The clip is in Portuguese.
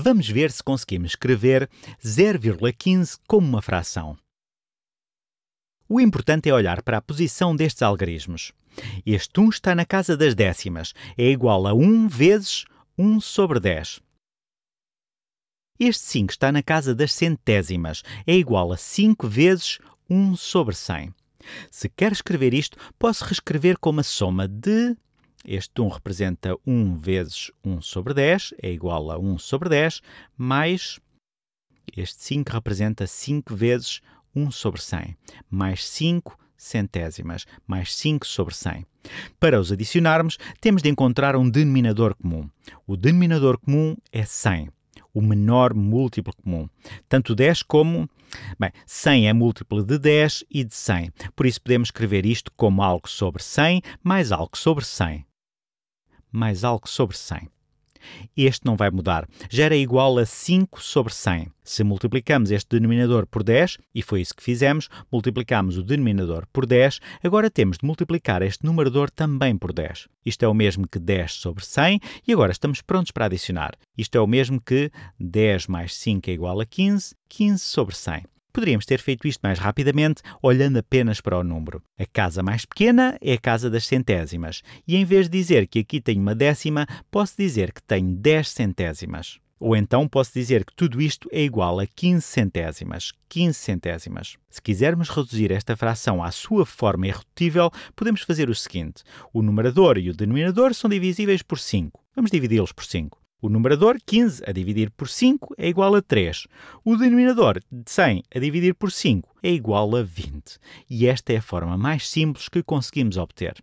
Vamos ver se conseguimos escrever 0,15 como uma fração. O importante é olhar para a posição destes algarismos. Este 1 está na casa das décimas, é igual a 1 vezes 1 sobre 10. Este 5 está na casa das centésimas, é igual a 5 vezes 1 sobre 100. Se quer escrever isto, posso reescrever como a soma de este 1 representa 1 vezes 1 sobre 10, é igual a 1 sobre 10, mais este 5 representa 5 vezes 1 sobre 100, mais 5 centésimas, mais 5 sobre 100. Para os adicionarmos, temos de encontrar um denominador comum. O denominador comum é 100, o menor múltiplo comum. Tanto 10 como. Bem, 100 é múltiplo de 10 e de 100, por isso podemos escrever isto como algo sobre 100 mais algo sobre 100 mais algo sobre 100. Este não vai mudar. Já era igual a 5 sobre 100. Se multiplicamos este denominador por 10, e foi isso que fizemos, multiplicamos o denominador por 10, agora temos de multiplicar este numerador também por 10. Isto é o mesmo que 10 sobre 100, e agora estamos prontos para adicionar. Isto é o mesmo que 10 mais 5 é igual a 15, 15 sobre 100 poderíamos ter feito isto mais rapidamente olhando apenas para o número. A casa mais pequena é a casa das centésimas, e em vez de dizer que aqui tenho uma décima, posso dizer que tenho 10 centésimas. Ou então posso dizer que tudo isto é igual a 15 centésimas. 15 centésimas. Se quisermos reduzir esta fração à sua forma irredutível, podemos fazer o seguinte: o numerador e o denominador são divisíveis por 5. Vamos dividi-los por 5. O numerador, 15, a dividir por 5 é igual a 3. O denominador, 100, a dividir por 5 é igual a 20. E esta é a forma mais simples que conseguimos obter.